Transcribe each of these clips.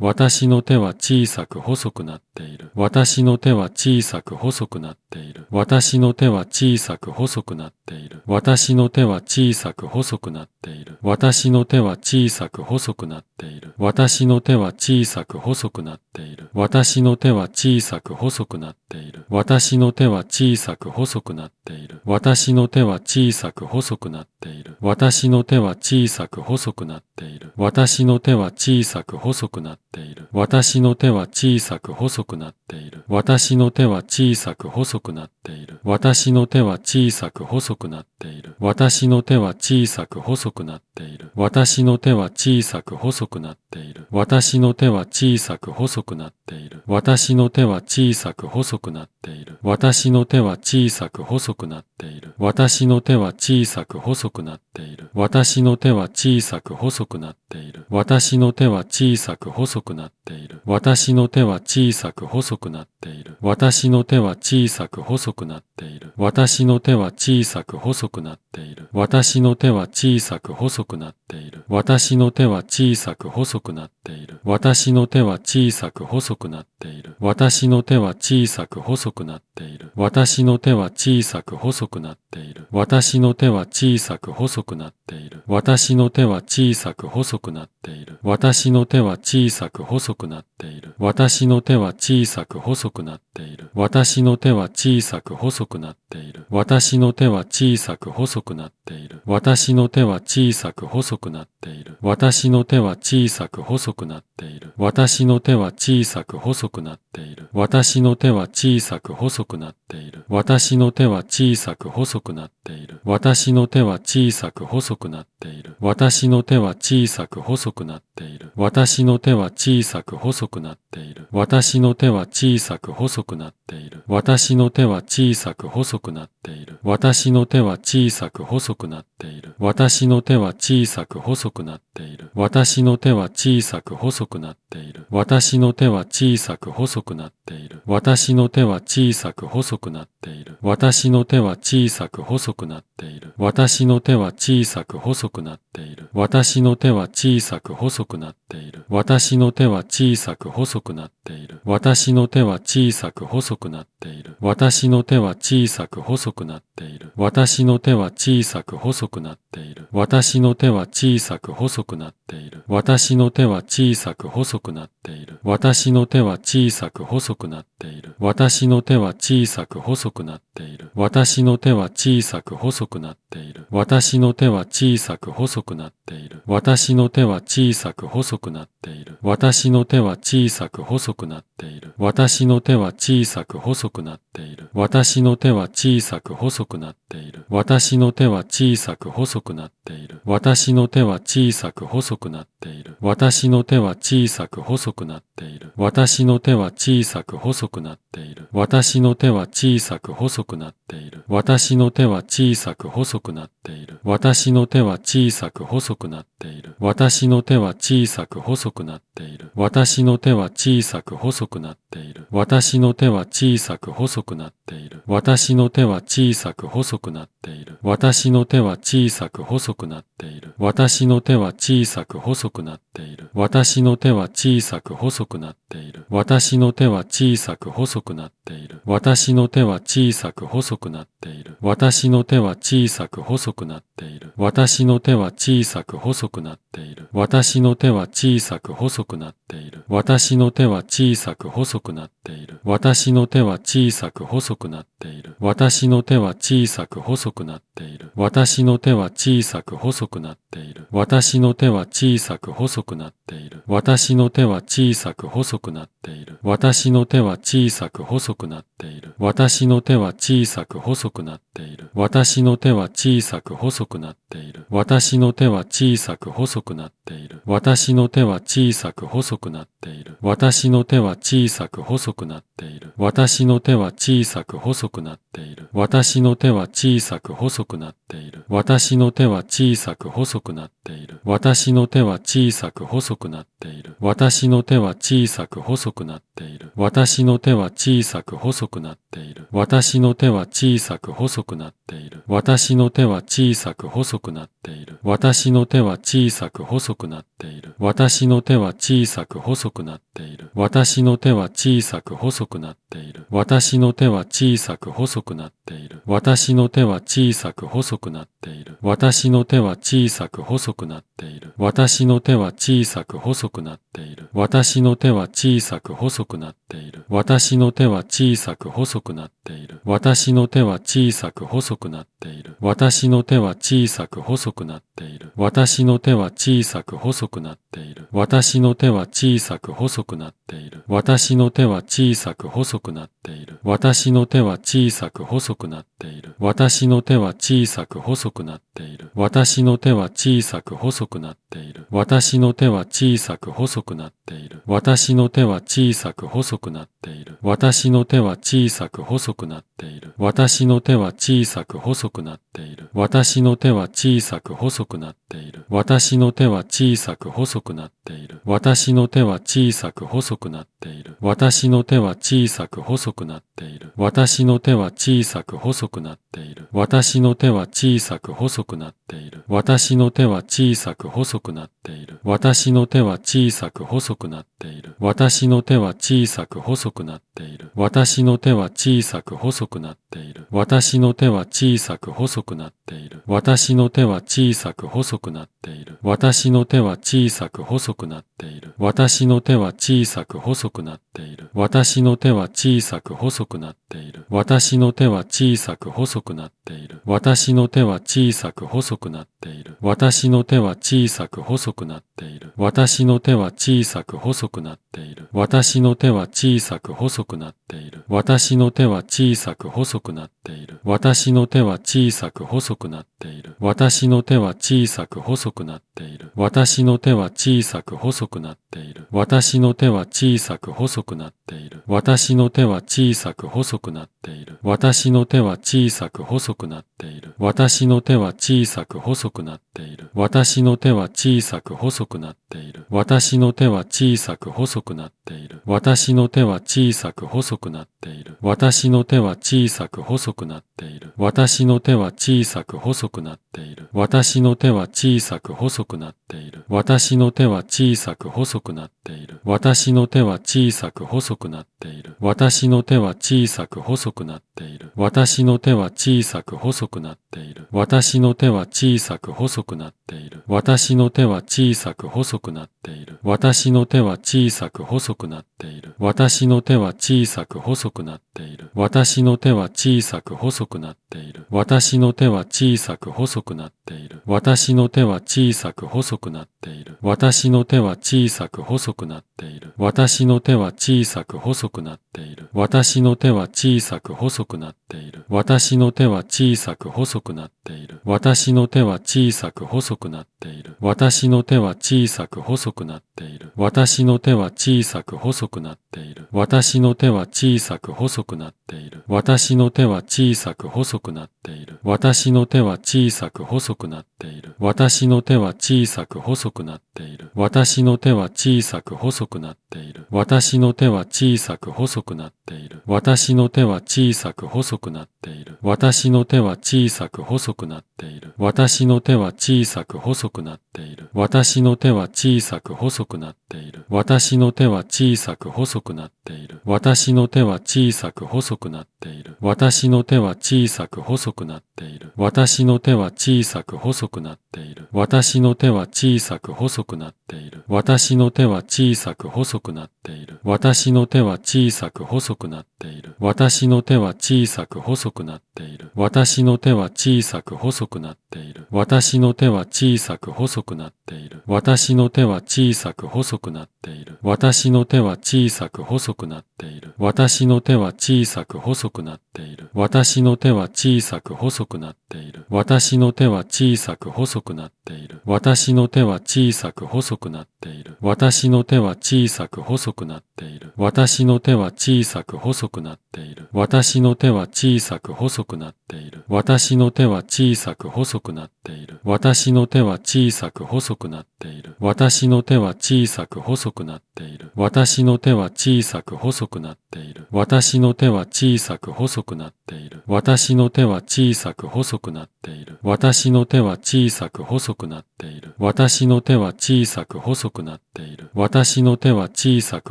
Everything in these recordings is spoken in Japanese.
私の手は小さく細くなっている。私の手は小さく細くなっている。私の手は小さく細くなっている。私の手は小さく細くなっている。私の手は小さく細くなっている。私の手は小さく細くなっている。私の手は小さく細くなっている。私の手は小さく細くなっている。私の手は小さく細くなっている。私の手は小さく細くなっている。私の手は小さく細くなっている。ている。私の手は小さく細くなっている。私の手は小さく細くなっている。私の手は小さく細くなっている。私の手は小さく細くなっている。私の手は小さく細くなっている。私の手は小さく細くなっている。私の手は小さく細くなっている。私の手は小さく細くなっている。私の手は小さく細くなっている。私の手は小さく細くなっている。私の手は小さく細く細くなっている。私の手は小さく細くなっている。私の手は小さく細くなっている。私の手は小さく細くなっている。私の手は小さく細くなっている。私の手は小さく細くなっている。私の手は小さく細くなっている。私の手は小さく細くなっている。私の手は小さく細くなっている。私の手は小さく細くなっている。私の手は小さく細くなっている。私の手は小さくく細くなっている。私の手は小さく細くなっている。私の手は小さく細くなっている。私の手は小さく細くなっている。私の手は小さく細くなっている。私の手は小さく細くなっている。私の手は小さく細くなっている。私の手は小さく細くなっている。私の手は小さく細くなっている。私の手は小さく細くなっている。私の手は小さく細くなっている。私の手は小さく細くなっている。私の手は小さく細くなっている。私の手は小さく細くなっている。ている。私の手は小さく細くなっている。私の手は小さく細くなっている。私の手は小さく細くなっている。私の手は小さく細くなっている。私の手は小さく細くなっている。私の手は小さく細くなっている。私の手は小さく細くなっている。私の手は小さく細くなっている。私の手は小さく細くなっている。私の手は小さく細くなっている。私の手は小さく細く細くなっている。私の手は小さく細くなっている。私の手は小さく細くなっている。私の手は小さく細くなっている。私の手は小さく細くなっている。私の手は小さく細くなっている。私の手は小さく細くなっている。私の手は小さく細くなっている。私の手は小さく細くなっている。私の手は小さく細くなっている。私の手は小さく細くなっている。私の手は小さく細くなっている。私の手は小さく細くなっている。私の手は小さく細くなっている。ている。私の手は小さく細くなっている。私の手は小さく細くなっている。私の手は小さく細くなっている。私の手は小さく細くなっている。私の手は小さく細くなっている。私の手は小さく細くなっている。っている。私の手は小さく細くなっている。私の手は小さく細くなっている。私の手は小さく細くなっている。私の手は小さく細くなっている。私の手は小さく細くなっている。私の手は小さく細くなっている。ている。私の手は小さく細くなっている。私の手は小さく細くなっている。私の手は小さく細くなっている。私の手は小さく細くなっている。私の手は小さく細くなっている。私の手は小さく細くなっている。ている。私の手は小さく細くなっている。私の手は小さく細くなっている。私の手は小さく細くなっている。私の手は小さく細くなっている。私の手は小さく細くなっている。私の手は小さく細くなっている。ている。私の手は小さく細くなっている。私の手は小さく細くなっている。私の手は小さく細くなっている。私の手は小さく細くなっている。私の手は小さく細くなっている。私の手は小さく細くなっている。私の手は小さく細くなっている。私の手は小さく細くなっている。私の手は小さく細くなっている。私の手は小さく細くなっている。私の手は小さく細くくなっている。私の手は小さく細くなってている。私の手は小さく細くなっている。私の手は小さく細くなっている。私の手は小さく細くなっている。私の手は小さく細くなっている。私の手は小さく細くなっている。私の手は小さく細くなっている。私の手は小さく細くなっている。私の手は小さく細くなっている。私の手は小さく細くなっている。私の手は小さく細くなっている。私の手は小さく細くくなっている。私の手は小さく細くなってている。私の手は小さく細くなっている。私の手は小さく細くなっている。私の手は小さく細くなっている。私の手は小さく細くなっている。私の手は小さく細くなっている。私の手は小さく細くなっている。私の手は小さく細くなっている。私の手は小さく細くなっている。私の手は小さく細くなっている。私の手は小さく細くなっている。私の手は小さく細くくなっている。私の手は小さく細くなっている。私の手は小さく細くなっている。私の手は小さく細くなっている。私の手は小さく細くなっている。私の手は小さく細くなっている。私の手は小さく細くなっている。私の手は小さく細くなっている。私の手は小さく細くなっている。私の手は小さく細くなっている。私の手は小さく細くなっている。私の手は小さくく細くなっている。私の手は小さく細くなっている。私の手は小さく細くなっている。私の手は小さく細くなっている。私の手は小さく細くなっている。私の手は小さく細くなっている。私の手は小さく細くなっている。私の手は小さく細くなっている。私の手は小さく細くなっている。私の手は小さく細くなっている。私の手は小さく細くなっている。私の手は小さく細くなっている。私の手は小さく細くなっている。私の手は小さく細くなっている。私の手は小さく細くなっている。私の手は小さく細くなっている。私の手は小さく細くなっている。私の手は小さく細くなっている。私の手は小さく細くなっている。私の手は小さく細くなっている。私の手は小さく細くなっている。私の手は小さく細くなっている。私のの手は小さく細くなっている。私の手は小さく細くなっている。私の手は小さく細くなっている。私の手は小さく細くなっている。私の手は小さく細くなっている。私の手は小さく細くなっている。私の手は小さく細くなっている。私の手は小さく細くなっている。私の手は小さく細くなっている。私の手は小さく細くなっている。私の手は小さく細くなっている。私の手は小さく細くなっている。私の手は小さく細くなっている。私の手は小さく細くなっている。私の手は小さく細くなっている。私の手は小さく細くなっている。私の手は小さく細くなっている。私の手は小さく細くなっている。私の手は小さく細くなっている。私の手は小さく細くなっている。私の手は小さく細くなっている。私の手は小さく細くなっている。いる。私の手は小さく細くなっている。私の手は小さく細くなっている。私の手は小さく細くなっている。私の手は小さく細くなっている。私の手は小さく細くなっている。私の手は小さく細くなっている。私の手は小さく細くなっている。私の手は小さく細くなっている。私の手は小さく細くなっている。私の手は小さく細くなっている。私の手は小さく細くくなっている。私の手は小さく細くなってている。私の手は小さく細くなっている。私の手は小さく細くなっている。私の手は小さく細くなっている。私の手は小さく細くなっている。私の手は小さく細くなっている。私の手は小さく細くなっている。私の手は小さく細くなっている。私の手は小さく細くなっている。私の手は小さく細くなっている。私の手は小さく細くなっている。私の手は小さく細くくなっている。私の手は小さく細くなってている。私の手は小さく細くなっている。私の手は小さく細くなっている。私の手は小さく細くなっている。私の手は小さく細くなっている。私の手は小さく細くなっている。私の手は小さく細くなっている。私の手は小さく細くなっている。私の手は小さく細くなっている。私の手は小さく細くなっている。私の手は小さく細くなっている。私の手は小さく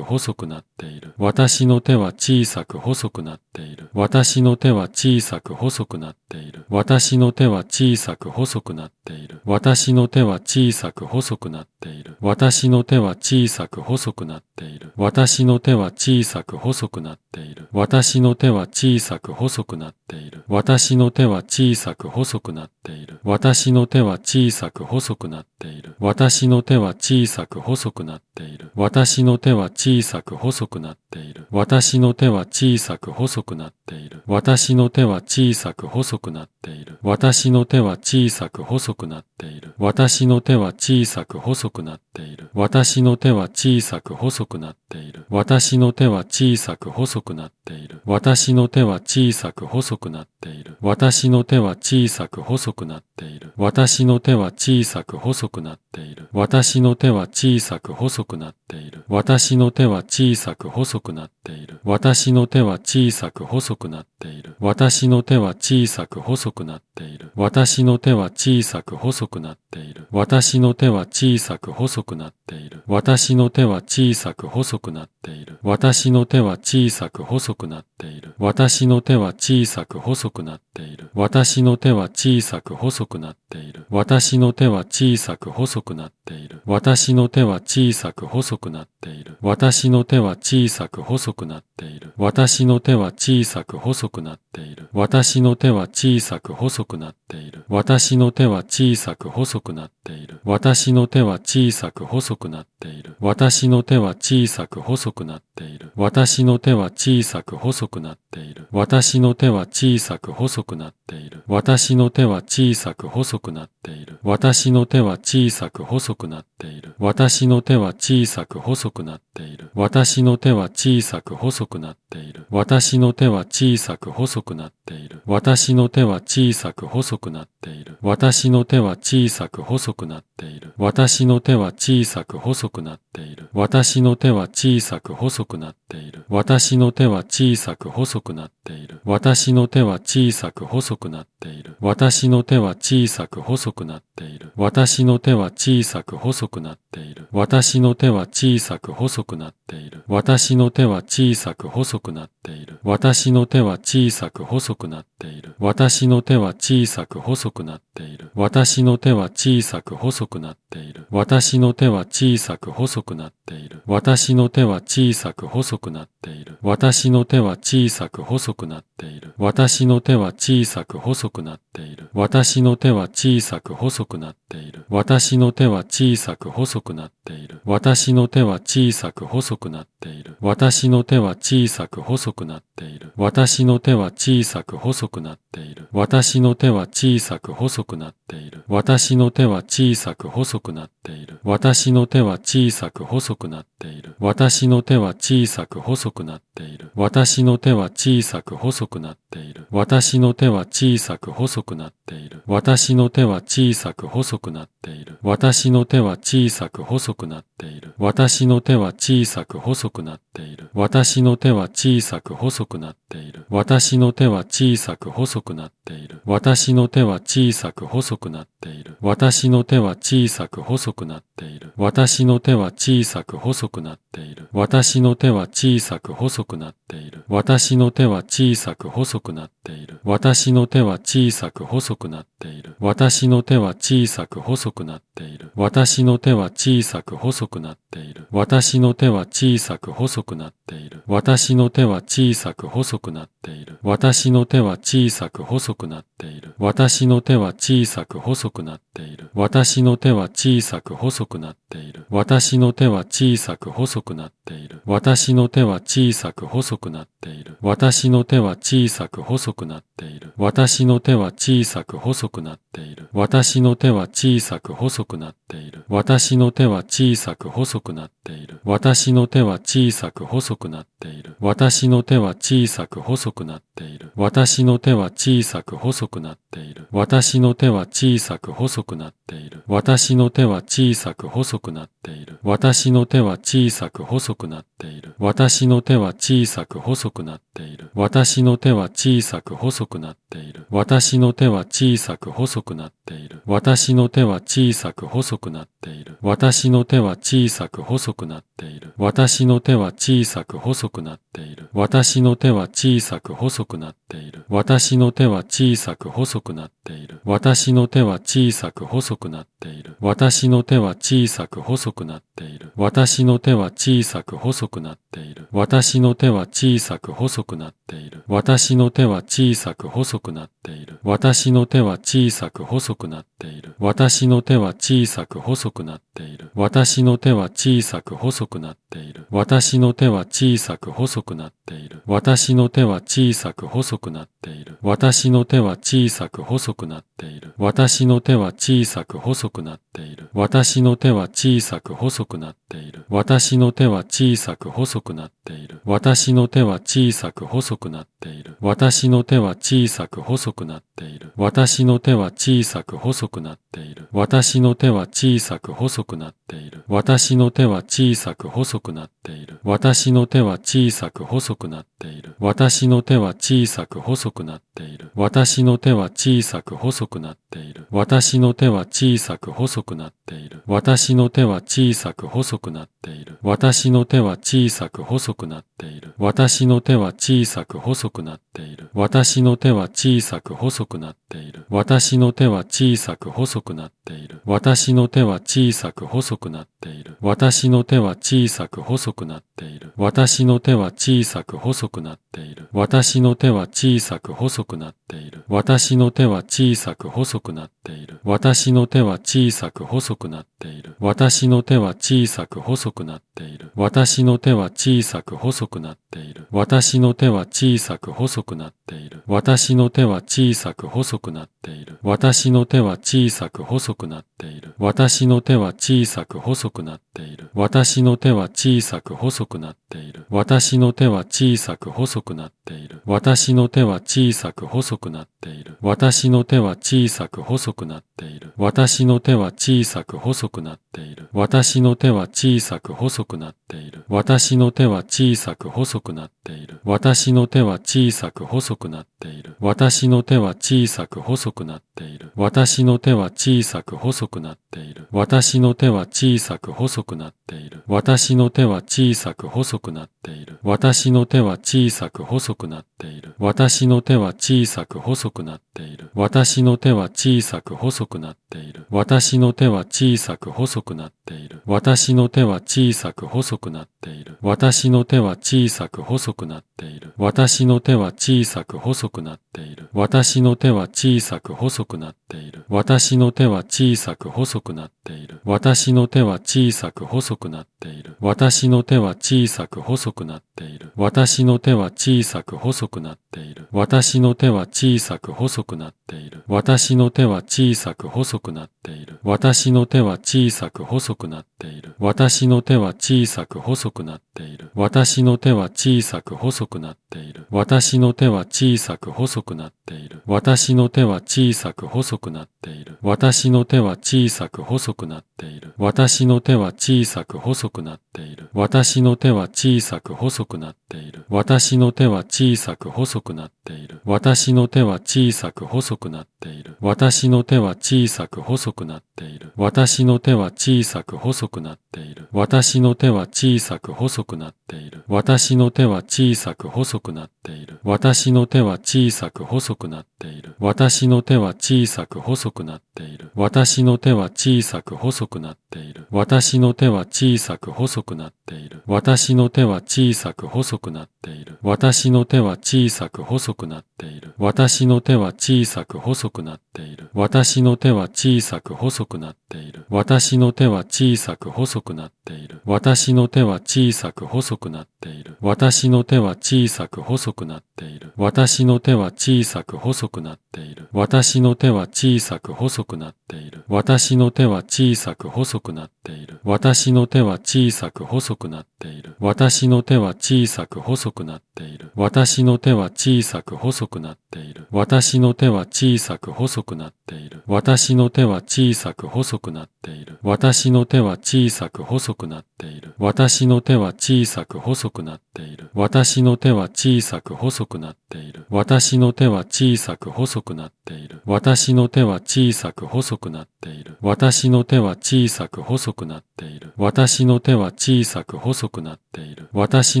細くくなっている。私の手は小さく細くなっている。ている。私の手は小さく細くなっている。私の手は小さく細くなっている。私の手は小さく細くなっている。私の手は小さく細くなっている。私の手は小さく細くなっている。私の手は小さく細くなっている。私の手は小さく細くなっている。私の手は小さく細くなっている。私の手は小さく細くなっている。私の手は小さく細くなっている。私の手は小さく細くくなっている。私の手は小さく細くなっている。ている。私の手は小さく細くなっている。私の手は小さく細くなっている。私の手は小さく細くなっている。私の手は小さく細くなっている。私の手は小さく細くなっている。私の手は小さく細くなっている。私の手は小さく細くなっている。私の手は小さく細くなっている。私の手は小さく細くなっている。私の手は小さく細くなっている。私の手は小さく細くくなっている。私の手は小さく細くなっている。ている。私の手は小さく細くなっている。私の手は小さく細くなっている。私の手は小さく細くなっている。私の手は小さく細くなっている。私の手は小さく細くなっている。私の手は小さく細くなっている。私の手は小さく細くなっている。私の手は小さく細くなっている。私の手は小さく細くなっている。私の手は小さく細くなっている。私の手は小さく細く細くなっている。私の手は小さく細くなっている。私の手は小さく細くなっている。私の手は小さく細くなっている。私の手は小さく細くなっている。私の手は小さく細くなっている。私の手は小さく細くなっている。私の手は小さく細くなっている。私の手は小さく細くなっている。私の手は小さく細くなっている。私の手は小さく細くなっている。私の手は小さくく細くなっている。私の手は小さく細くなっている。私の手は小さく細くなっている。ている。私の手は小さく細くなっている。私の手は小さく細くなっている。私の手は小さく細くなっている。私の手は小さく細くなっている。私の手は小さく細くなっている。私の手は小さく細くなっている。私の手は小さく細くなっている。私の手は小さく細くなっている。私の手は小さく細くなっている。私の手は小さく細くなっている。私の手は小さく細くくなっている。私の手は小さく細くなっている。私の手は小さく細くなっている。私の手は小さく細くなっている。私の手は小さく細くなっている。私の手は小さく細くなっている。私の手は小さく細くなっている。私の手は小さく細くなっている。私の手は小さく細くなっている。私の手は小さく細くなっている。私の手は小さく細くなっている。私の手は小さくく細くなっている。私の手は小さく細くなっている。私の手は小さく細くなっている。私の手は小さく細くなっている。私の手は小さく細くなっている。私の手は小さく細くなっている。私の手は小さく細くなっている。私の手は小さく細くなっている。私の手は小さく細くなっている。私の手は小さく細くなっている。私の手は小さく細くなっている。私の手は小さく細くなっている。私の手は小さく細くなっている。私の手は小さく細くなっている。私の手は小さく細くなっている。私の手は小さく細くなっている。私の手は小さく細くなっている。私の手は小さく細くなっている。私の手は小さく細くなっている。私の手は小さく細くなっている。私の手は小さく細くなっている。私の手は小さく細くなっている。私の手は小さく細くなっている。私の手は小さく細くなっている。私の手は小さく細くなっている。私の手は小さく細くなっている。私の手は小さく細くなっている。私の手は小さく細くなっている。私の手は小さく細くなっている。私の手は小さく細くなっている。私の手は小さく細くなっている。私の手は小さく細くなっている。私の手は小さく細くなっている。私の手は小さく細くなっている。私の手は小さく細くなっている。私の手は小さく細くなっている。私の手は小さく細くなっている。私の手は小さく細くなっている。私の手は小さく細くなっている。私の手は小さく細くなっている。私の手は小さく細くなっている。私の手は小さく細くなっている。私の手は小さく細くなっている。私の手は小さく細くなっている。ている。私の手は小さく細くなっている。私の手は小さく細くなっている。私の手は小さく細くなっている。私の手は小さく細くなっている。私の手は小さく細くなっている。私の手は小さく細くなっている。ている。私の手は小さく細くなっている。私の手は小さく細くなっている。私の手は小さく細くなっている。私の手は小さく細くなっている。私の手は小さく細くなっている。私の手は小さく細くなっている。私の手は小さく細くなっている。私の手は小さく細くなっている。私の手は小さく細くなっている。私の手は小さく細くなっている。私の手は小さく細くくなっている。私の手は小さく細くなってている。私の手は小さく細くなっている。私の手は小さく細くなっている。私の手は小さく細くなっている。私の手は小さく細くなっている。私の手は小さく細くなっている。私の手は小さく細くなっている。私の手は小さく細くなっている。私の手は小さく細くなっている。私の手は小さく細くなっている。私の手は小さく細くなっている。私の手は小さく細くくなっている。私の手は小さく細くなっている。ている。私の手は小さく細くなっている。私の手は小さく細くなっている。私の手は小さく細くなっている。私の手は小さく細くなっている。私の手は小さく細くなっている。私の手は小さく細くなっている。私の手は小さく細くなっている。私の手は小さく細くなっている。私の手は小さく細くなっている。私の手は小さく細くなっている。私の手は小さく細くくなっている。私の手は小さく細くなっている。ている。私の手は小さく細くなっている。私の手は小さく細くなっている。私の手は小さく細くなっている。私の手は小さく細くなっている。私の手は小さく細くなっている。私の手は小さく細くなっている。私の手は小さく細くなっている。私の手は小さく細くなっている。私の手は小さく細くなっている。私の手は小さく細くなっている。私の手は小さく細くくなっている。私の手は小さく細くなっている。ている。私の手は小さく細くなっている。私の手は小さく細くなっている。私の手は小さく細くなっている。私の手は小さく細くなっている。私の手は小さく細くなっている。私の手は小さく細くなっている。私の手は小さく細くなっている。私の手は小さく細くなっている。私の手は小さく細くなっている。私の手は小さく細くなっている。私の手は小さく細くくなっている。私の手は小さく細くなっている。ている。私の手は小さく細くなっている。私の手は小さく細くなっている。私の手は小さく細くなっている。私の手は小さく細くなっている。私の手は小さく細くなっている。私の手は小さく細くなっている。私の手は小さく細くなっている。私の手は小さく細くなっている。私の手は小さく細くなっている。私の手は小さく細くなっている。私の手は小さく細く細くなっている。私の手は小さく細くなっている。私の手は小さく細くなっている。私の手は小さく細くなっている。私の手は小さく細くなっている。私の手は小さく細くなっている。私の手は小さく細くなっている。私の手は小さく細くなっている。私の手は小さく細くなっている。私の手は小さく細くなっている。私の手は小さく細くなっている。私の手は小さくく細くなっている。私の手は小さく細くなっている。私の手は小さく細くなっている。私の手は小さく細くなっている。私の手は小さく細くなっている。私の手は小さく細くなっている。私の手は小さく細くなっている。私の手は小さく細くなっている。私の手は小さく細くなっている。私の手は小さく細くなっている。私の手は小さく細くなっている。私の手は小さく細くなっている。私の手は小さく細くなっている。私の手は小さく細くなっている。私の手は小さく細くなっている。私の手は小さく細くなっている。私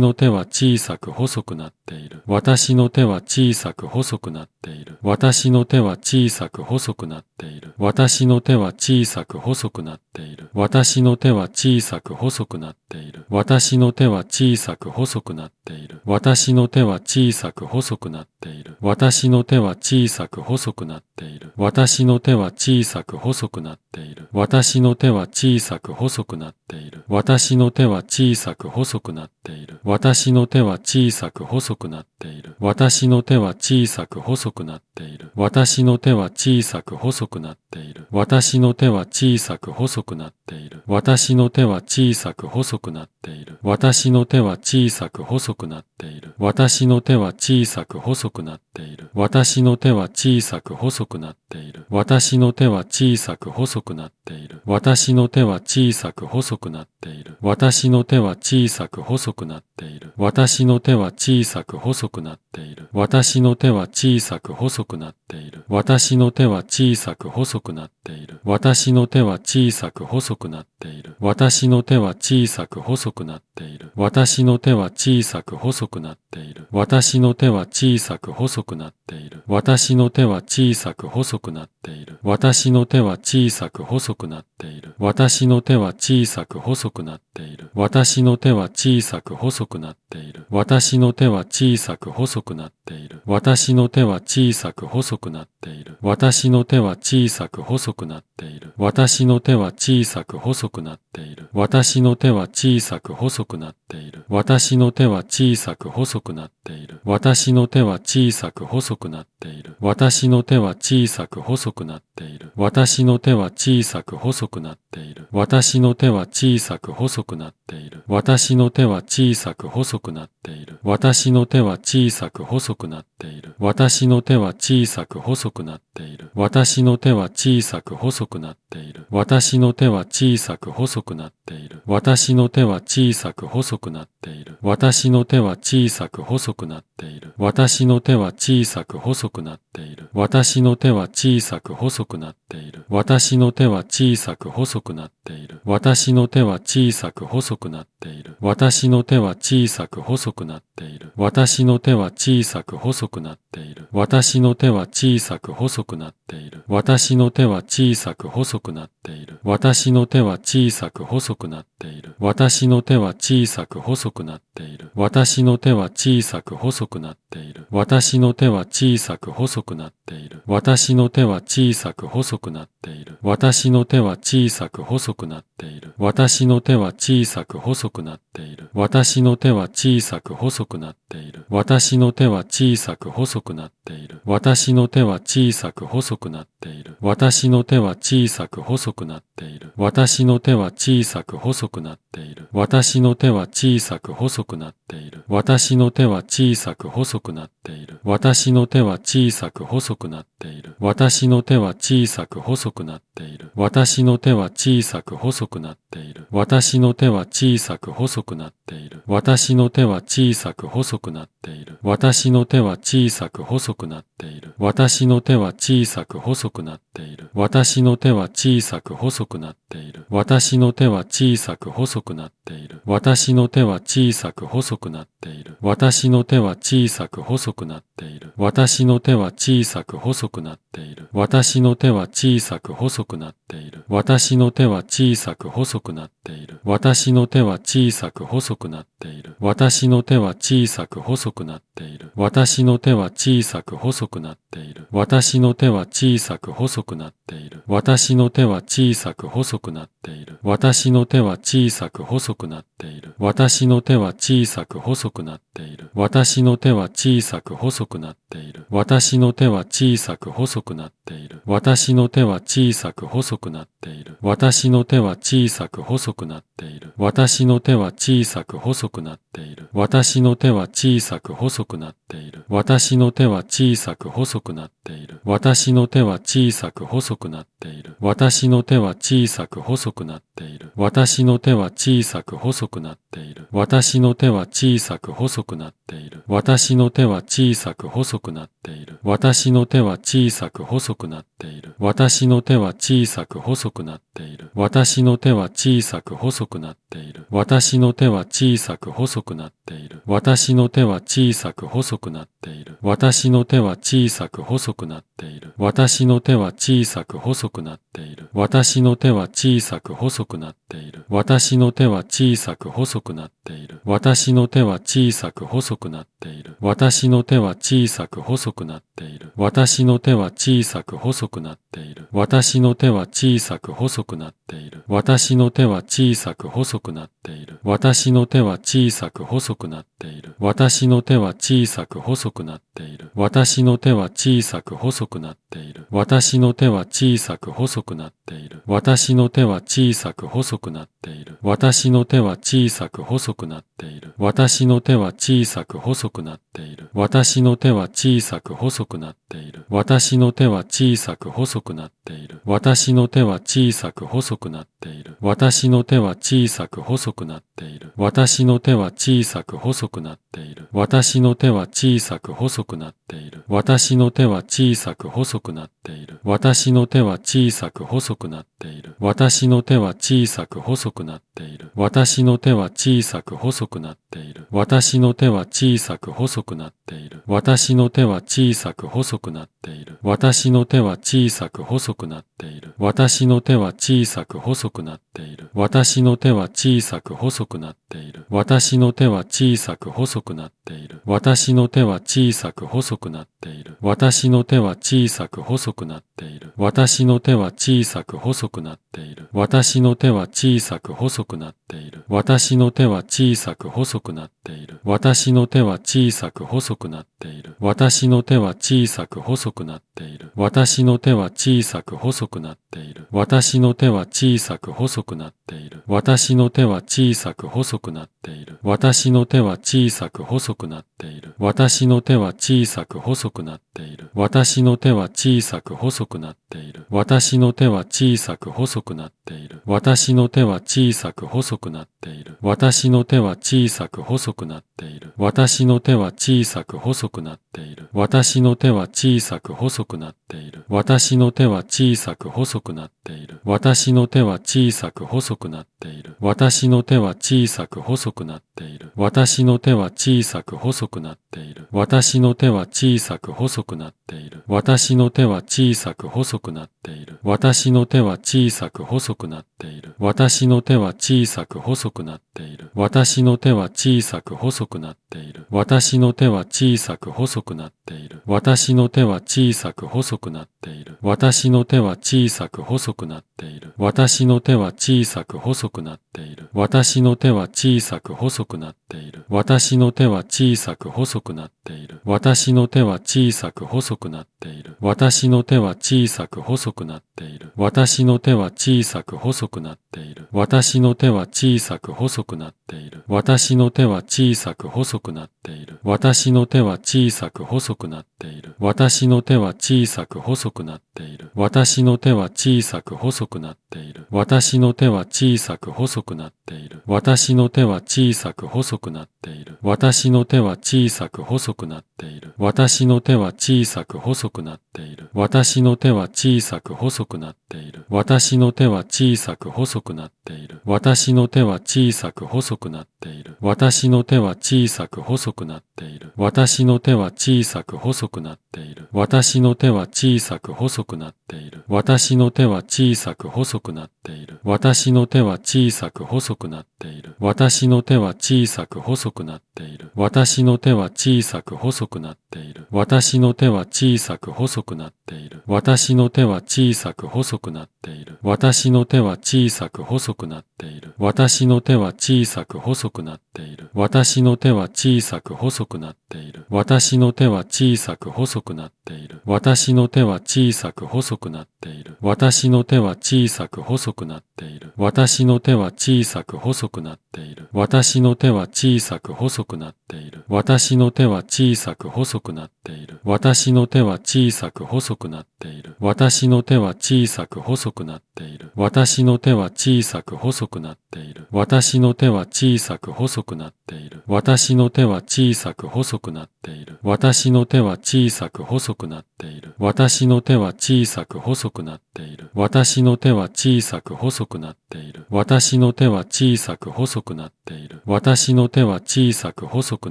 の手は小さく細くなっている。私の手は小さく細くなっている。私の手は小さく細くなっている。私の手は小さく細くなっている。私の手は小さく細くなっている。私の手は小さく細くなっている。私のの手は小さく細くなっている。私の手は小さく細くなっている。私の手は小さく細くなっている。私の手は小さく細くなっている。私の手は小さく細くなっている。私の手は小さく細くなっている。私の手は小さく細くなっている。私の手は小さく細くなっている。私の手は小さく細くなっている。私の手は小さく細くなっている。私の手は小さく細くなっている。私の手は小さく細くなっている。私の手は小さく細くなっている。私の手は小さく細くなっている。私の手は小さく細くなっている。私の手は小さく細くなっている。私の手は小さく細くなっている。私の手は小さく細くなっている。私の手は小さく細くなっている。私の手は小さく細くなっている。私の手は小さく細くなっている。私の手は小さく細くなっている。いる。私の手は小さく細くなっている。私の手は小さく細くなっている。私の手は小さく細くなっている。私の手は小さく細くなっている。私の手は小さく細くなっている。私の手は小さく細くなっている。私の手は小さく細くなっている。私の手は小さく細くなっている。私の手は小さく細くなっている。私の手は小さく細くなっている。私の手は小さく細くなっている。私の手は小さく細くなっている。私の手は小さく細くなっている。私の手は小さく細くなっている。私の手は小さく細くなっている。私の手は小さく細くなっている。私の手は小さく細くなっている。私の手は小さく細くなっている。私の手は小さく細くなっている。私の手は小さく細くなっている。私の手は小さく細くなっている。私の手は小さくく細くなっている。私の手は小さく細くなっている。私の手は小さく細くなっている。ている。私の手は小さく細くなっている。私の手は小さく細くなっている。私の手は小さく細くなっている。私の手は小さく細くなっている。私の手は小さく細くなっている。私の手は小さく細くなっている。私の手は小さく細くなっている。私の手は小さく細くなっている。私の手は小さく細くなっている。私の手は小さく細くなっている。私の手は小さく細くくなっている。私の手は小さく細くなっている。ている。私の手は小さく細くなっている。私の手は小さく細くなっている。私の手は小さく細くなっている。私の手は小さく細くなっている。私の手は小さく細くなっている。私の手は小さく細くなっている。私の手は小さく細くなっている。私の手は小さく細くなっている。私の手は小さく細くなっている。私の手は小さく細くなっている。私の手は小さく細くくなっている。私の手は小さく細くなっている。私の手は小さく細くなっている。私の手は小さく細くなっている。私の手は小さく細くなっている。私の手は小さく細くなっている。私の手は小さく細くなっている。私の手は小さく細くなっている。私の手は小さく細くなっている。私の手は小さく細くなっている。私の手は小さく細くなっている。私の手は小さく細くなっている。私の手は小さく細くくなっている。私の手は小さく細くなっている。私の手は小さく細くなっている。私の手は小さく細くなっている。私の手は小さく細くなっている。私の手は小さく細くなっている。私の手は小さく細くなっている。私の手は小さく細くなっている。私の手は小さく細くなっている。私の手は小さく細くなっている。私の手は小さく細くなっている。私の手は小さく細くなっている。私の手は小さく細くくなっている。私の手は小さく細くなってている。私の手は小さく細くなっている。私の手は小さく細くなっている。私の手は小さく細くなっている。私の手は小さく細くなっている。私の手は小さく細くなっている。私の手は小さく細くなっている。私の手は小さく細くなっている。私の手は小さく細くなっている。私の手は小さく細くなっている。私の手は小さく細くなっている。私の手は小さく細くくなっている。私の手は小さく細くなっている。私の手は小さく細くなっている。私の手は小さく細くなっている。私の手は小さく細くなっている。私の手は小さく細くなっている。私の手は小さく細くなっている。私の手は小さく細くなっている。っている。私の手は小さく細くなっている。私の手は小さく細くなっている。私の手は小さく細くなっている。私の手は小さく細くなっている。私の手は小さく細くなっている。私の手は小さく細くなっている。っている。私の手は小さく細くなっている。私の手は小さく細くなっている。私の手は小さく細くなっている。私の手は小さく細くなっている。私の手は小さく細くなっている。私の手は小さく細くなっている。ている。私の手は小さく細くなっている。私の手は小さく細くなっている。私の手は小さく細くなっている。私の手は小さく細くなっている。私の手は小さく細くなっている。私の手は小さく細くなっている。私の手は小さく細くなっている。私の手は小さく細くなっている。私の手は小さく細くなっている。私の手は小さく細くなっている。私の手は小さく細くくなっている。私の手は小さく細くなっている。私の手は小さく細くなっている。私の手は小さく細くなっている。私の手は小さく細くなっている。私の手は小さく細くなっている。私の手は小さく細くなっている。私の手は小さく細くなっている。私の手は小さく細くなっている。私の手は小さく細くなっている。私の手は小さく細くなっている。私の手は小さくく細くなっている。私の手は小さく細くなっている。私の手は小さく細くなっている。私の手は小さく細くなっている。私の手は小さく細くなっている。私の手は小さく細くなっている。私の手は小さく細くなっている。私の手は小さく細くなっている。私の手は小さく細くなっている。私の手は小さく細くなっている。私の手は小さく細くなっている。私の手は小さく細くなっている。私の手は小さく細くなっている。私の手は小さく細くなっている。私の手は小さく細くなっている。私の手は小さく細くなっている。私の手は小さく細くなっている。私の手は小さく細くなっている。私の手は小さく細くなっている。私の手は小さく細くなっている。私の手は小さく細くなっている。私の手は小さく細くなっている。私の手は小さく細くなっている。私の手は小さく細くなっている。私の手は小さく細くなっている。私の手は小さく細くなっている。私の手は小さく細くなっている。私の手は小さく細くなっている。私の手は小さく細くなっている。私の手は小さく細くなっている。私の手は小さく細くなっている。私の手は小さく細くなっている。私の手は小さく細くなっている。私の手は小さく細くなっている。私の手は小さく細くなっている。私の手は小さく細くなっている。私の手は小さく細くなっている。私の手は小さく細くなっている。私の手は小さく細くなっている。私の手は小さく細くなっている。私の手は小さく細くなっている。私の手は小さく細くなっている。私の手は小さく細くなっている。私の手は小さく細くなっている。っている。私の手は小さく細くなっている。私の手は小さく細くなっている。私の手は小さく細くなっている。私の手は小さく細くなっている。私の手は小さく細くなっている。私の手は小さく細くなっている。ている。私の手は小さく細くなっている。私の手は小さく細くなっている。私の手は小さく細くなっている。私の手は小さく細くなっている。私の手は小さく細くなっている。私の手は小さく細くなっている。っている。私の手は小さく細くなっている。私の手は小さく細くなっている。私の手は小さく細くなっている。私の手は小さく細くなっている。私の手は小さく細くなっている。私の手は小さく細くなっている。っている。私の手は小さく細くなっている。私の手は小さく細くなっている。私の手は小さく細くなっている。私の手は小さく細くなっている。私の手は小さく細く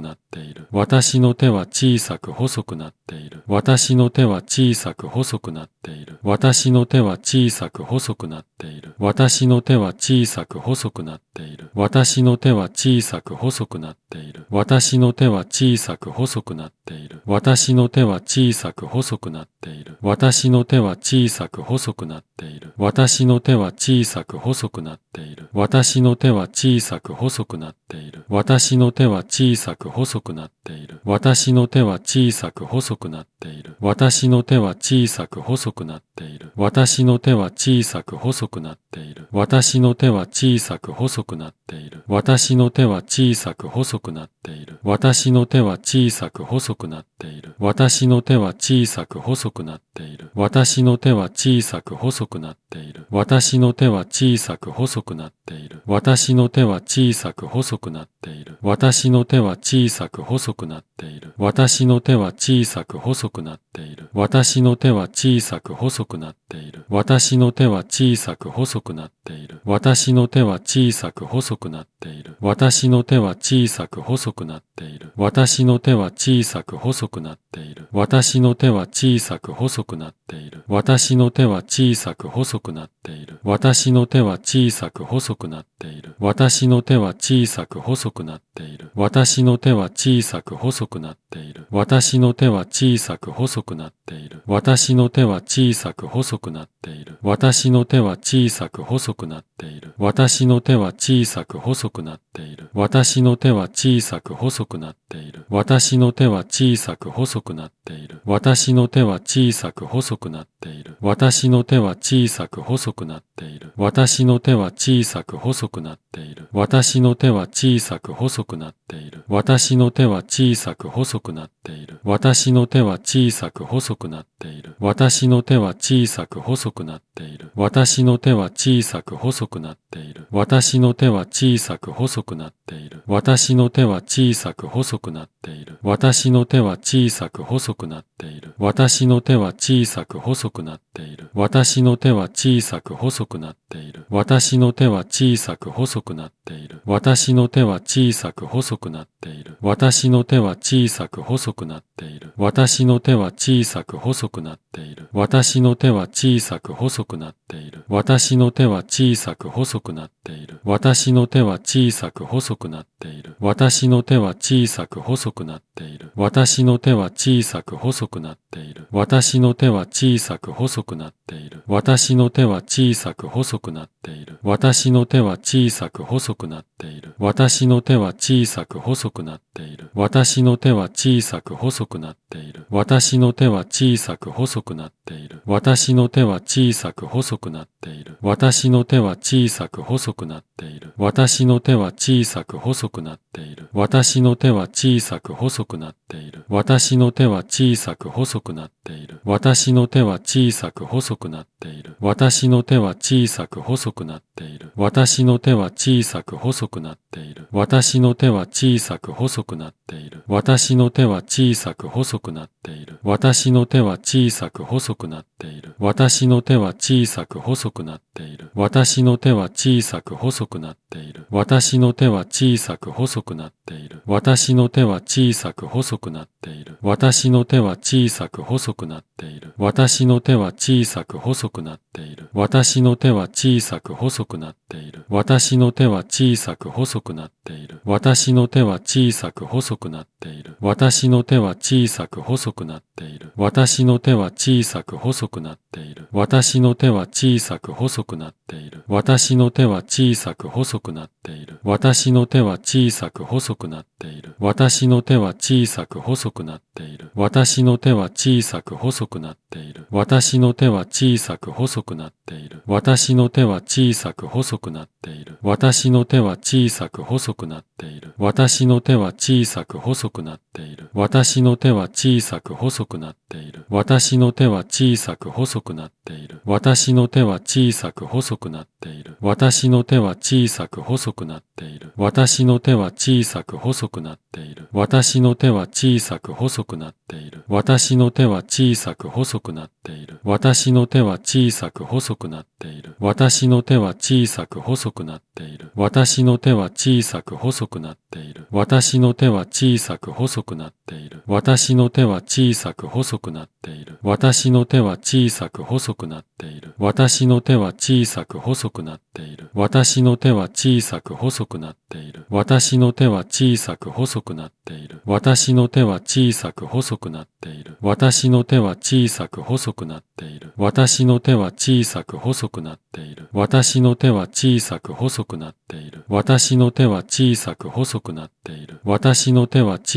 なっている。私の手は小さく細くなっている。ている。私の手は小さく細くなっている。私の手は小さく細くなっている。私の手は小さく細くなっている。私の手は小さく細くなっている。私の手は小さく細くなっている。私の手は小さく細くなっている。っている。私の手は小さく細くなっている。私の手は小さく細くなっている。私の手は小さく細くなっている。私の手は小さく細くなっている。私の手は小さく細くなっている。私の手は小さく細くなっている。ている。私の手は小さく細くなっている。私の手は小さく細くなっている。私の手は小さく細くなっている。私の手は小さく細くなっている。私の手は小さく細くなっている。私の手は小さく細くなっている。ている。私の手は小さく細くなっている。私の手は小さく細くなっている。私の手は小さく細くなっている。私の手は小さく細くなっている。私の手は小さく細くなっている。私の手は小さく細くなっている。ている。私の手は小さく細くなっている。私の手は小さく細くなっている。私の手は小さく細くなっている。私の手は小さく細くなっている。私の手は小さく細くなっている。私の手は小さく細くなっている。ている。私の手は小さく細くなっている。私の手は小さく細くなっている。私の手は小さく細くなっている。私の手は小さく細くなっている。私の手は小さく細くなっている。私の手は小さく細くなっている。ている。私の手は小さく細くなっている。私の手は小さく細くなっている。私の手は小さく細くなっている。私の手は小さく細くなっている。私の手は小さく細くなっている。私の手は小さく細くなっている。私の手は小さく細くなっている。私の手は小さく細くなっている。私の手は小さく細くなっている。私の手は小さく細くなっている。私の手は小さく細くくなっている。私の手は小さく細くなっている。私の手は小さく細くなっている。私の手は小さく細くなっている。私の手は小さく細くなっている。私の手は小さく細くなっている。私の手は小さく細くなっている。私の手は小さく細くなっている。私の手は小さく細くなっている。私の手は小さく細くなっている。私の手は小さく細くなっている。私の手は小さくく細くなっている。私の手は小さく細くなっている。私の手は小さく細くなっている。私の手は小さく細くなっている。私の手は小さく細くなっている。私の手は小さく細くなっている。私の手は小さく細くなっている。私の手は小さく細くなっている。私の手は小さく細くなっている。ている。私の手は小さく細くなっている。私の手は小さく細くなっている。私の手は小さく細くなっている。私の手は小さく細くなっている。私の手は小さく細くなっている。私の手は小さく細くなっている。私の手は小さく細くなっている。私の手は小さく細くなっている。私の手は小さく細くなっている。私の手は小さく細くなっている。私の手は小さく細くくなっている。私の手は小さく細くなっている。私の手は小さく細くなっている。私の手は小さく細くなっている。私の手は小さく細くなっている。私の手は小さく細くなっている。私の手は小さく細くなっている。私の手は小さく細くなっている。私の手は小さく細くなっている。私の手は小さく細くなっている。私の手は小さく細くなっている。私の手は小さくく細くなっている。私の手は小さく細くなっている。私の手は小さく細くなっている。私の手は小さく細くなっている。私の手は小さく細くなっている。私の手は小さく細くなっている。私の手は小さく細くなっている。私の手は小さく細くなっている。私の手は小さく細くなっている。私の手は小さく細くなっている。私の手は小さく細くなっている。私の手は小小さく細くなっている。私の手は小さく細くなっている。私の手は小さく細くなっている。私の手は小さく細くなっている。私の手は小さく細くなっている。私の手は小さく細くなっている。私の手は小さく細くなっている。私の手は小さく細くなっている。私の手は小さく細くなっている。私の手は小さく細くなっている。私の手は小さく細くなっている。私の手は小さく細くなっている。私の手は小さく細くなっている。私の手は小さく細くなっている。私の手は小さく細くなっている。私の手は小さく細くなっている。私の手は小さく細くなっている。私の手は小さく細くなっている。私の手は小さく細くなっている。私の手は小さく細くなっている。私の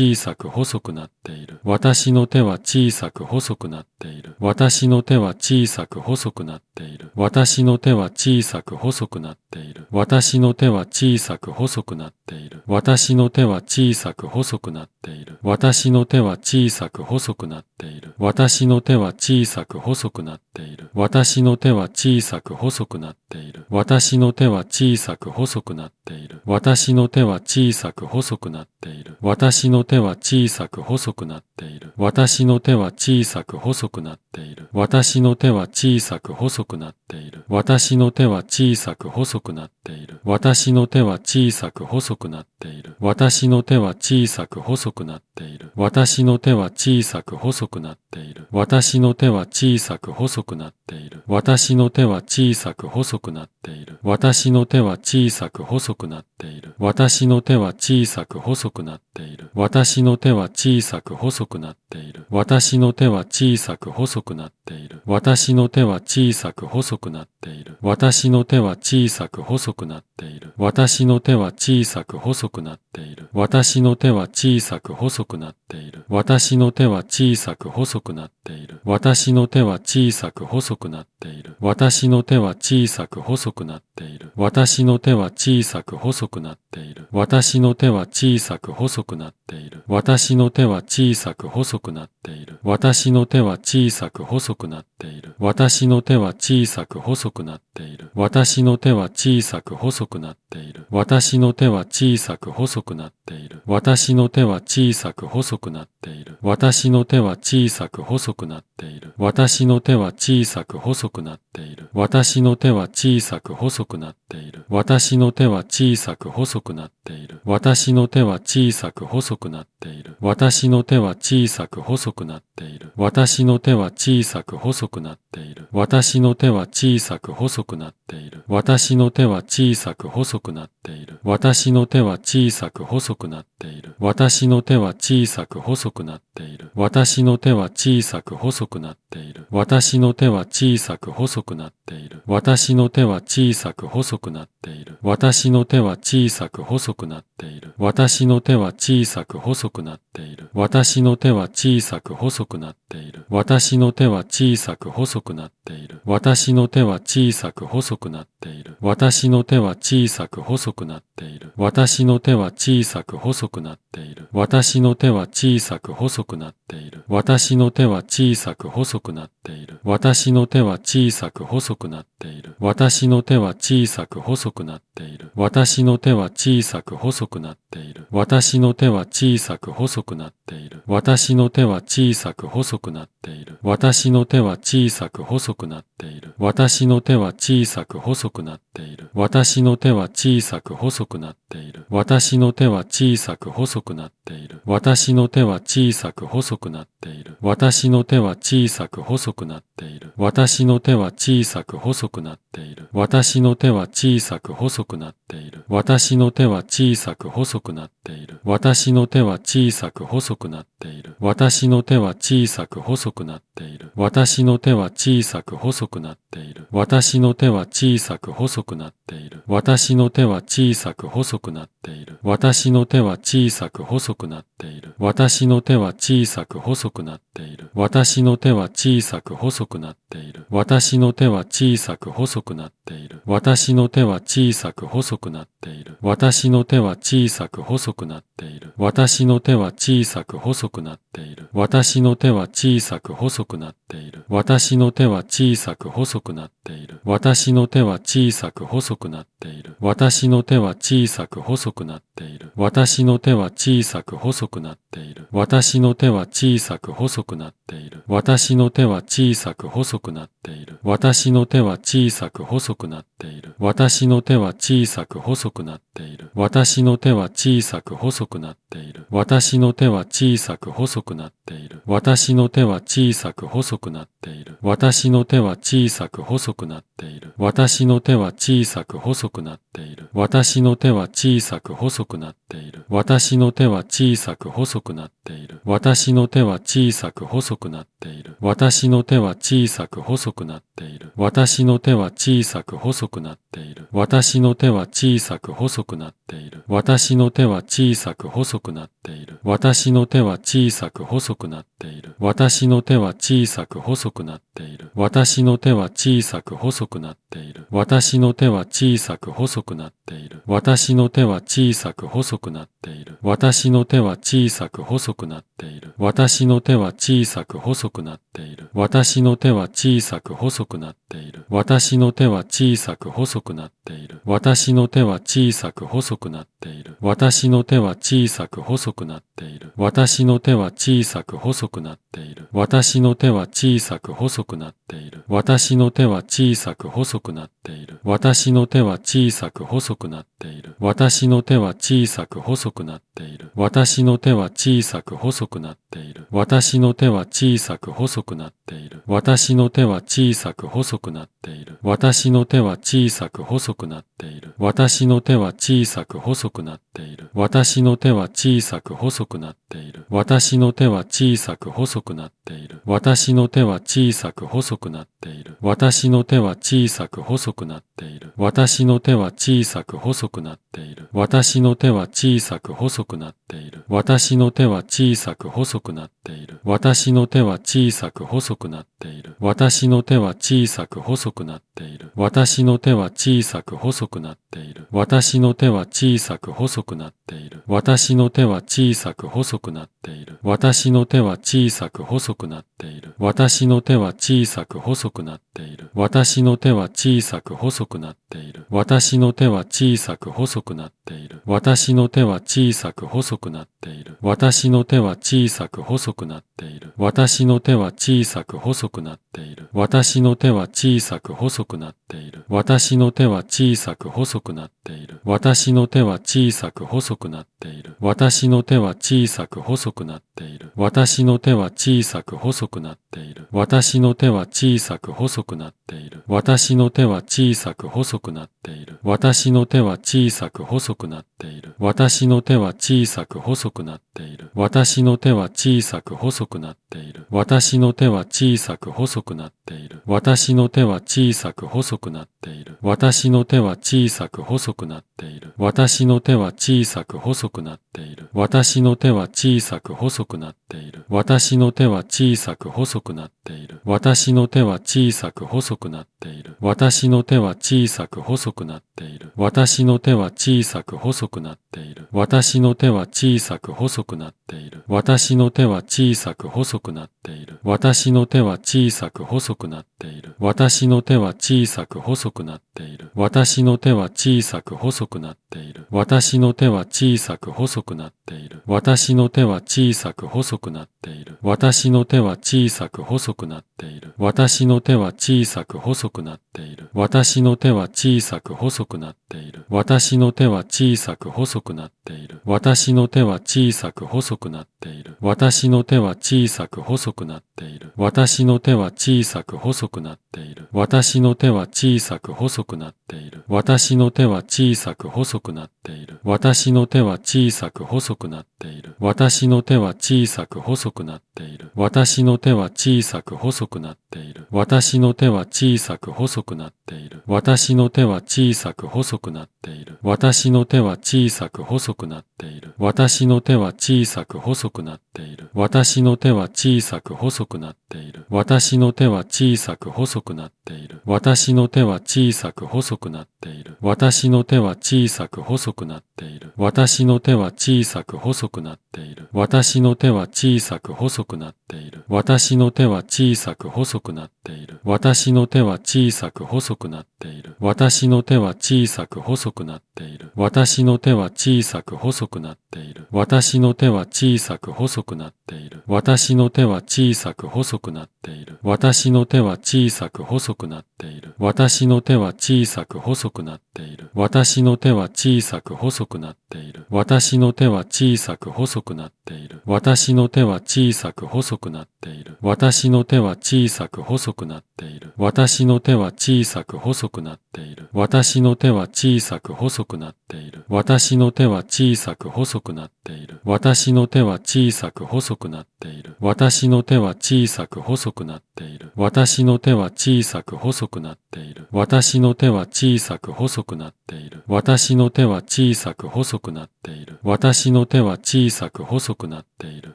手は小さく細くなっている。私の手は小さく細くなっている。私の手は小さく細くなっている。私の手は小さく細くなっている。私の手は小さく細くなっている。私の手は小さく細くなっている。私の手は小さく細くなっている。私の手は小さく細くなっている。私の手は小さく細くなっている。私の手は小さく細くなっている。私の手は小さく細くなっている。私の手は小さく細くなっている。私の手は小さく細くなっている。っている。私の手は小さく細くなっている。私の手は小さく細くなっている。私の手は小さく細くなっている。私の手は小さく細くなっている。私の手は小さく細くなっている。私の手は小さく細くなっている。っている。私の手は小さく細くなっている。私の手は小さく細くなっている。私の手は小さく細くなっている。私の手は小さく細くなっている。私の手は小さく細くなっている。私の手は小さく細くなっている。っている。私の手は小さく細くなっている。私の手は小さく細くなっている。私の手は小さく細くなっている。私の手は小さく細くなっている。私の手は小さく細くなっている。私の手は小さく細くなっている。っている。私の手は小さく細くなっている。私の手は小さく細くなっている。私の手は小さく細くなっている。私の手は小さく細くなっている。私の手は小さく細くなっている。私の手は小さく細くなっている。ている。私の手は小さく細くなっている。私の手は小さく細くなっている。私の手は小さく細くなっている。私の手は小さく細くなっている。私の手は小さく細くなっている。私の手は小さく細くなっている。私の手は小さく細くなっている。私の手は小さく細くなっている。私の手は小さく細くなっている。私の手は小さく細くなっている。私の手は小さく細くなっている。私の手は小さく細くなっている。ている。私の手は小さく細くなっている。私の手は小さく細くなっている。私の手は小さく細くなっている。私の手は小さく細くなっている。私の手は小さく細くなっている。私の手は小さく細くなっている。ている。私の手は小さく細くなっている。私の手は小さく細くなっている。私の手は小さく細くなっている。私の手は小さく細くなっている。私の手は小さく細くなっている。私の手は小さく細くなっている。ている。私の手は小さく細くなっている。私の手は小さく細くなっている。私の手は小さく細くなっている。私の手は小さく細くなっている。私の手は小さく細くなっている。私の手は小さく細くなっている。っている。私の手は小さく細くなっている。私の手は小さく細くなっている。私の手は小さく細くなっている。私の手は小さく細くなっている。私の手は小さく細くなっている。私の手は小さく細くなっている。ている。私の手は小さく細くなっている。私の手は小さく細くなっている。私の手は小さく細くなっている。私の手は小さく細くなっている。私の手は小さく細くなっている。私の手は小さく細くなっている。私の手は小さく細くなっている。私の手は小さく細くなっている。私の手は小さく細くなっている。私の手は小さく細くなっている。私の手は小さく細くくなっている。私の手は小さく細くなっている。ている。私の手は小さく細くなっている。私の手は小さく細くなっている。私の手は小さく細くなっている。私の手は小さく細くなっている。私の手は小さく細くなっている。私の手は小さく細くなっている。私の手は小さく細くなっている。私の手は小さく細くなっている。私の手は小さく細くなっている。私の手は小さく細くなっている。私の手は小さく細くくなっている。私の手は小さく細くなっている。私の手は小さく細くなっている。私の手は小さく細くなっている。私の手は小さく細くなっている。私の手は小さく細くなっている。私の手は小さく細くなっている。私の手は小さく細くなっている。私の手は小さく細くなっている。私の手は小さく細くなっている。私の手は小さく細くなっている。私の手は小さくく細くなっている。私の手は小さく細くなっている。私の手は小さく細くなっている。私の手は小さく細くなっている。私の手は小さく細くなっている。私の手は小さく細くなっている。私の手は小さく細くなっている。私の手は小さく細くなっている。私の手は小さく細くなっている。私の手は小さく細くなっている。私の手は小さく細くなっている。私の手は小さく細くなっている。私の手は小さく細くなっている。私の手は小さく細くなっている。私の手は小さく細くなっている。私の手は小さく細くなっている。私の手は小さく細くなっている。私の手は小さく細くなっている。私の手は小さく細くなっている。私の手は小さく細くなっている。私の手は小さく細くなっている。私の手は小さく細くなっている。私のの手は小さく細くなっている。私の手は小さく細くなっている。私の手は小さく細くなっている。私の手は小さく細くなっている。私の手は小さく細くなっている。私の手は小さく細くなっている。私の手は小さく細くなっている。私の手は小さく細くなっている。私の手は小さく細くなっている。私の手は小さく細くなっている。私の手は小さく細くなっている。私の手は小さく細くなっている。私の手は小さく細くなっている。私の手は小さく細くなっている。私の手は小さく細くなっている。私の手は小さく細くなっている。私の手は小さく細くなっている。私の手は小さく細くなっている。私の手は小さく細くなっている。私の手は小さく細くなっている。私の手は小さく細くなっている。私の手は小さく細くなっている。いる。私の手は小さく細くなっている。私の手は小さく細くなっている。私の手は小さく細くなっている。私の手は小さく細くなっている。私の手は小さく細くなっている。私の手は小さく細くなっている。っている。私の手は小さく細くなっている。私の手は小さく細くなっている。私の手は小さく細くなっている。私の手は小さく細くなっている。私の手は小さく細くなっている。私の手は小さく細くなっている。ている。私の手は小さく細くなっている。私の手は小さく細くなっている。私の手は小さく細くなっている。私の手は小さく細くなっている。私の手は小さく細くなっている。私の手は小さく細くなっている。っている。私の手は小さく細くなっている。私の手は小さく細くなっている。私の手は小さく細くなっている。私の手は小さく細くなっている。私の手は小さく細くなっている。私の手は小さく細くなっている。っている。私の手は小さく細くなっている。私の手は小さく細くなっている。私の手は小さく細くなっている。私の手は小さく細くなっている。私の手は小さく細くなっている。私の手は小さく細くなっている。ている。私の手は小さく細くなっている。私の手は小さく細くなっている。私の手は小さく細くなっている。私の手は小さく細くなっている。私の手は小さく細くなっている。私の手は小さく細くなっている。っている。私の手は小さく細くなっている。私の手は小さく細くなっている。私の手は小さく細くなっている。私の手は小さく細くなっている。私の手は小さく細くなっている。私の手は小さく細くなっている。ている。私の手は小さく細くなっている。私の手は小さく細くなっている。私の手は小さく細くなっている。私の手は小さく細くなっている。私の手は小さく細くなっている。私の手は小さく細くなっている。ている。私の手は小さく細くなっている。私の手は小さく細くなっている。私の手は小さく細くなっている。私の手は小さく細くなっている。私の手は小さく細くなっている。私の手は小さく細くなっている。ている。私の手は小さく細くなっている。私の手は小さく細くなっている。私の手は小さく細くなっている。私の手は小さく細くなっている。私の手は小さく細くなっている。私の手は小さく細くなっている。っている。私の手は小さく細くなっている。私の手は小さく細くなっている。私の手は小さく細くなっている。私の手は小さく細くなっている。私の手は小さく細くなっている。私の手は小さく細くなっている。ている。私の手は小さく細くなっている。私の手は小さく細くなっている。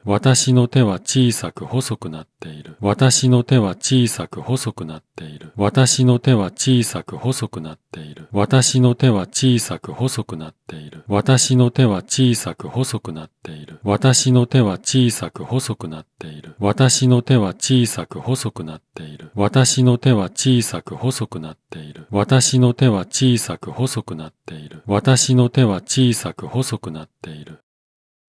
私の手は小さく細くなっている。私の手は小さく細くなっている。私の手は小さく細くなっている。私の手は小さく細くなっている。私の手は小さく細くなっている。私の手は小さく細くなっている。私の手は小さく細くなっている。私の手は小さく細くなっている。私の手は小さく細くくなっている。私の手は小さく細くなっている。